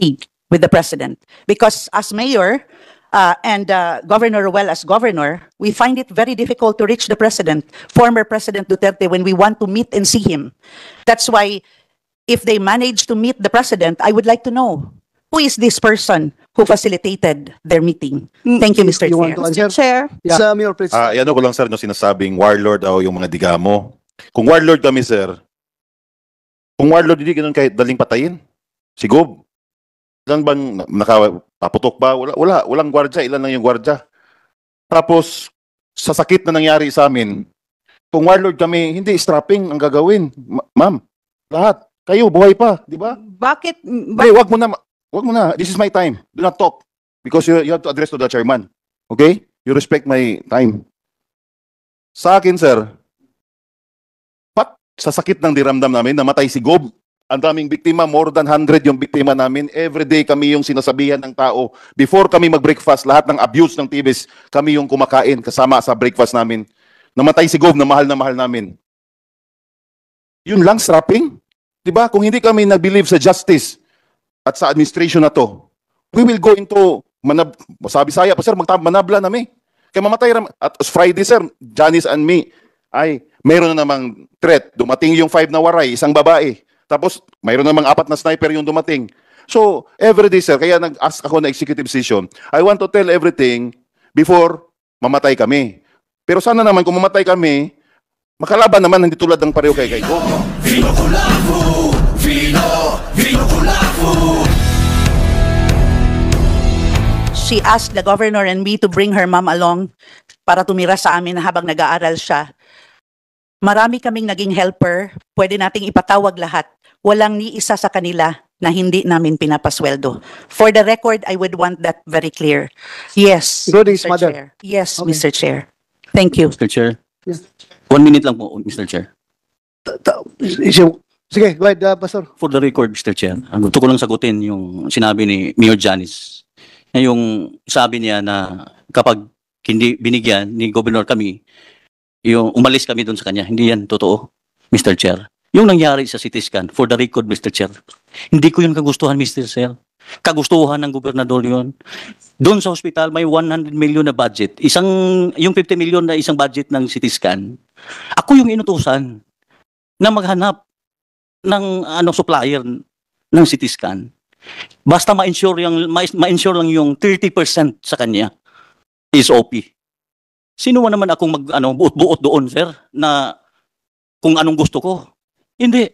treaty with the president. Because as mayor uh, and uh, Governor well as governor, we find it very difficult to reach the president, former President Duterte, when we want to meet and see him. That's why if they manage to meet the president, I would like to know who is this person who facilitated their meeting? Mm, Thank you, Mr. You Chair. Mr. Chair. Yeah. Sa please. Uh, ano ko lang, sir, no, sinasabing warlord daw yung mga digamo. Kung warlord kami, sir, kung warlord hindi ganun kahit daling patayin, si Gob, Diyan bang nakapaputok ba? Wala, wala, walang gwardya, ilan lang yung gwardya. Tapos, sa sakit na nangyari sa amin, kung warlord kami, hindi strapping ang gagawin. ma'am, lahat. Kayo, buhay pa, di ba? Bakit? Mm, ba- hey, wag mo na, wag mo na. This is my time. Do not talk. Because you, you have to address to the chairman. Okay? You respect my time. Sa akin, sir, pat sa sakit ng diramdam namin, namatay si Gob ang daming biktima, more than 100 yung biktima namin. Every day kami yung sinasabihan ng tao, before kami mag-breakfast, lahat ng abuse ng TBS, kami yung kumakain kasama sa breakfast namin. Namatay si Gov na mahal na mahal namin. Yun lang, strapping. Diba? Kung hindi kami nag-believe sa justice at sa administration na to, we will go into, manab sabi saya pa sir, manabla na may. Kaya mamatay ram. At Friday sir, Janice and me, ay, meron na namang threat. Dumating yung five na waray, isang babae. Tapos, mayroon namang apat na sniper yung dumating. So, every day, sir, kaya nag-ask ako na executive session, I want to tell everything before mamatay kami. Pero sana naman, kung mamatay kami, makalaban naman, hindi tulad ng pareho kay kay She asked the governor and me to bring her mom along para tumira sa amin habang nag-aaral siya. Marami kaming naging helper. Pwede nating ipatawag lahat walang ni isa sa kanila na hindi namin pinapasweldo. For the record, I would want that very clear. Yes, Including Mr. mother. Chair. Yes, Okay. Mr. Chair. Thank you. Mr. Chair? Yes. One minute lang po, Mr. Chair. Sige, go ahead, uh, Pastor. For the record, Mr. Chair, gusto ko lang sagutin yung sinabi ni Mayor Janice. Yung sabi niya na kapag hindi binigyan ni Governor kami, yung umalis kami doon sa kanya. Hindi yan totoo, Mr. Chair. Yung nangyari sa CT scan, for the record, Mr. Chair, hindi ko yun kagustuhan, Mr. Chair. Kagustuhan ng gobernador yun. Doon sa hospital, may 100 million na budget. Isang, yung 50 million na isang budget ng CT scan. Ako yung inutusan na maghanap ng ano supplier ng CT scan. Basta ma-insure yung ma-insure lang yung 30% sa kanya is OP. Sino naman akong mag ano buot-buot doon, sir, na kung anong gusto ko. Hindi.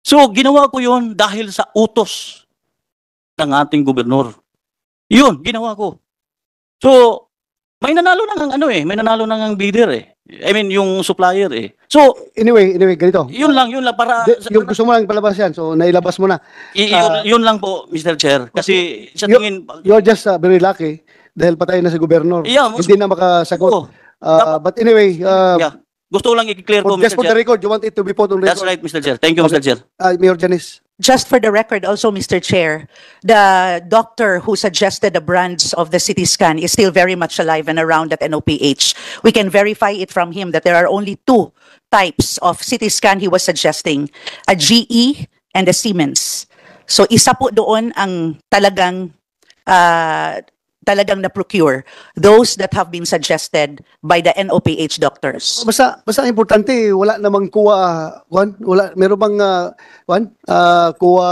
So, ginawa ko yon dahil sa utos ng ating gobernador. Yun, ginawa ko. So, may nanalo nang ano eh, may nanalo nang ang bidder eh. I mean, yung supplier eh. So, anyway, anyway, ganito. Yun lang, yun lang para... De, yung gusto mo lang palabas yan, so nailabas mo na. Y- yun, ah, yun lang po, Mr. Chair. Kasi sa tingin... You're just uh, very lucky dahil patay na si gobernador. Yeah, most, hindi na makasagot. Oh, uh, but anyway, uh, yeah. Gusto ko lang i-clear ko, Mr. Just for the record, you want it to be put on record? That's right, Mr. Chair. Thank you, Mr. Chair. Uh, Mayor Janice. Just for the record, also, Mr. Chair, the doctor who suggested the brands of the CT scan is still very much alive and around at NOPH. We can verify it from him that there are only two types of CT scan he was suggesting, a GE and a Siemens. So isa po doon ang talagang uh, talagang na-procure those that have been suggested by the NOPH doctors. Basta basta importante wala namang kuha kuan wala meron bang uh, ah, kuan uh, ah, kuha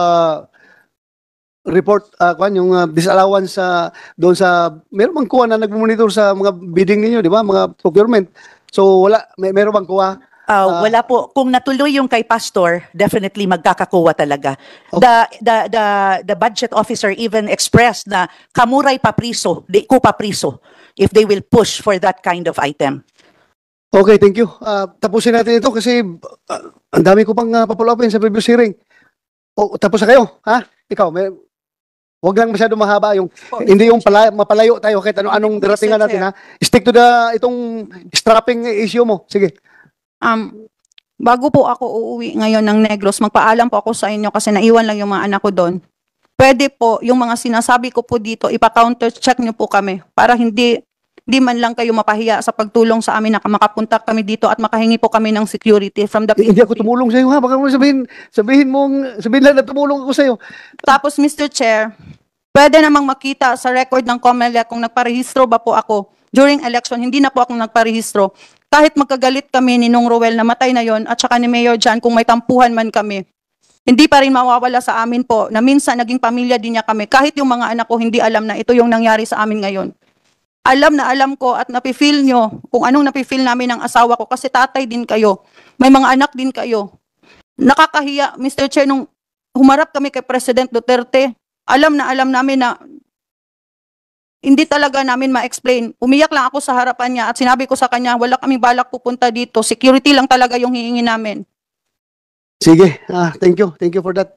report uh, ah, kuan yung uh, disallowance sa doon sa meron bang kuha na nagmo-monitor sa mga bidding ninyo, di ba mga procurement. So wala may, meron bang kuha Uh, wala po. Kung natuloy yung kay Pastor, definitely magkakakuha talaga. Okay. The, the, the, the budget officer even expressed na kamuray papriso, di ko papriso, if they will push for that kind of item. Okay, thank you. Uh, tapusin natin ito kasi uh, ang dami ko pang uh, papalopin sa previous hearing. O, tapos na kayo, ha? Ikaw, may, wag lang masyado mahaba yung oh, hindi yung pala, mapalayo tayo kahit ano anong daratingan natin ha. Stick to the itong strapping issue mo. Sige. Um, bago po ako uuwi ngayon ng Negros, magpaalam po ako sa inyo kasi naiwan lang yung mga anak ko doon. Pwede po yung mga sinasabi ko po dito, ipa-counter check nyo po kami para hindi di man lang kayo mapahiya sa pagtulong sa amin na makapunta kami dito at makahingi po kami ng security from the eh, Hindi ako tumulong sa iyo ha, baka mo sabihin, sabihin mong, sabihin lang na tumulong ako sa iyo. Tapos Mr. Chair, pwede namang makita sa record ng COMELEC kung nagparehistro ba po ako during election, hindi na po ako nagparehistro kahit magkagalit kami ni Nung Ruel na matay na yon at saka ni Mayor Jan kung may tampuhan man kami, hindi pa rin mawawala sa amin po na minsan naging pamilya din niya kami. Kahit yung mga anak ko hindi alam na ito yung nangyari sa amin ngayon. Alam na alam ko at napifeel nyo kung anong napifeel namin ng asawa ko kasi tatay din kayo. May mga anak din kayo. Nakakahiya, Mr. Chair, nung humarap kami kay President Duterte, alam na alam namin na hindi talaga namin ma-explain. Umiyak lang ako sa harapan niya at sinabi ko sa kanya, wala kaming balak pupunta dito. Security lang talaga yung hihingi namin. Sige, ah, thank you. Thank you for that.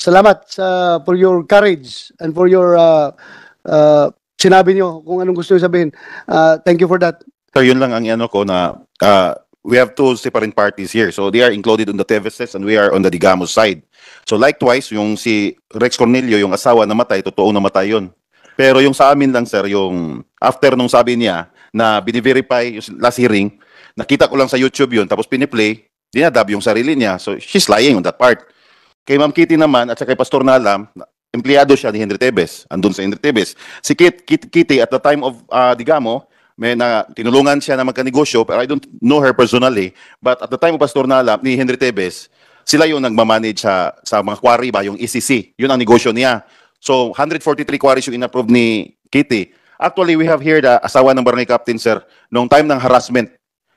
Salamat sa for your courage and for your uh, uh, sinabi niyo kung anong gusto niyo sabihin. Uh, thank you for that. So yun lang ang ano ko na uh, we have two separate parties here. So they are included on the Teveses and we are on the Digamos side. So likewise, yung si Rex Cornelio, yung asawa na matay, totoo na matay yun. Pero yung sa amin lang, sir, yung after nung sabi niya na biniverify yung last hearing, nakita ko lang sa YouTube yun, tapos piniplay, dinadab yung sarili niya. So, she's lying on that part. Kay Ma'am Kitty naman, at saka kay Pastor Nalam, empleyado siya ni Henry Tebes. Andun sa Henry Tebes. Si Kit, Kit, Kitty, at the time of uh, Digamo, may na tinulungan siya na magkanegosyo pero I don't know her personally but at the time of Pastor Nalam, ni Henry Tebes sila yung nagmamanage sa sa mga quarry ba yung ECC yun ang negosyo niya So 143 quarries yung inapprove ni Kitty. Actually, we have here the asawa ng barangay captain, sir, noong time ng harassment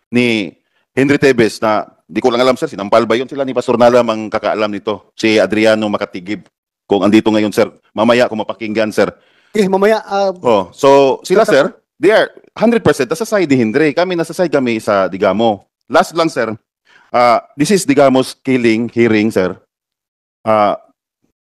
ni Henry Tevez na di ko lang alam, sir, sinampal ba yun sila ni Pastor Nalam ang kakaalam nito, si Adriano Makatigib. Kung andito ngayon, sir, mamaya kung mapakinggan, sir. Eh, mamaya. Uh, oh, so sila, sir, they are 100% nasa side ni Henry. Kami nasa side kami sa Digamo. Last lang, sir. Uh, this is Digamo's killing hearing, sir. Uh,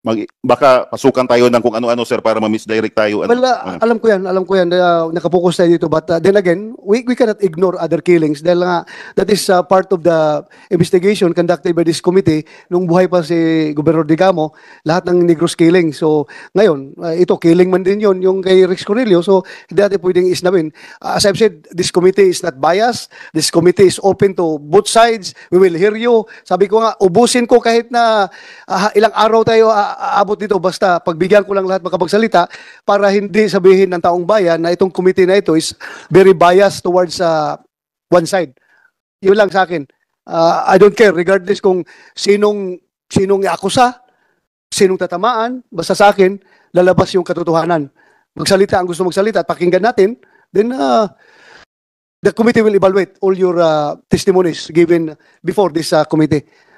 mag, baka pasukan tayo ng kung ano-ano sir para ma-misdirect tayo. Ano, well, uh, uh, alam ko 'yan, alam ko 'yan. Uh, nakapokus tayo dito but uh, then again, we we cannot ignore other killings dahil nga that is uh, part of the investigation conducted by this committee nung buhay pa si Gobernador Digamo, lahat ng Negros killing. So ngayon, uh, ito killing man din 'yon yung kay Rex Cornelio. So hindi natin pwedeng isnawin. Uh, as I've said, this committee is not biased. This committee is open to both sides. We will hear you. Sabi ko nga ubusin ko kahit na uh, ilang araw tayo uh, aabot dito basta pagbigyan ko lang lahat makapagsalita para hindi sabihin ng taong bayan na itong committee na ito is very biased towards uh, one side. Yun lang sa akin. Uh, I don't care regardless kung sinong sinong iakusa, sinong tatamaan, basta sa akin lalabas yung katotohanan. Magsalita ang gusto magsalita at pakinggan natin, then uh, the committee will evaluate all your uh, testimonies given before this uh, committee.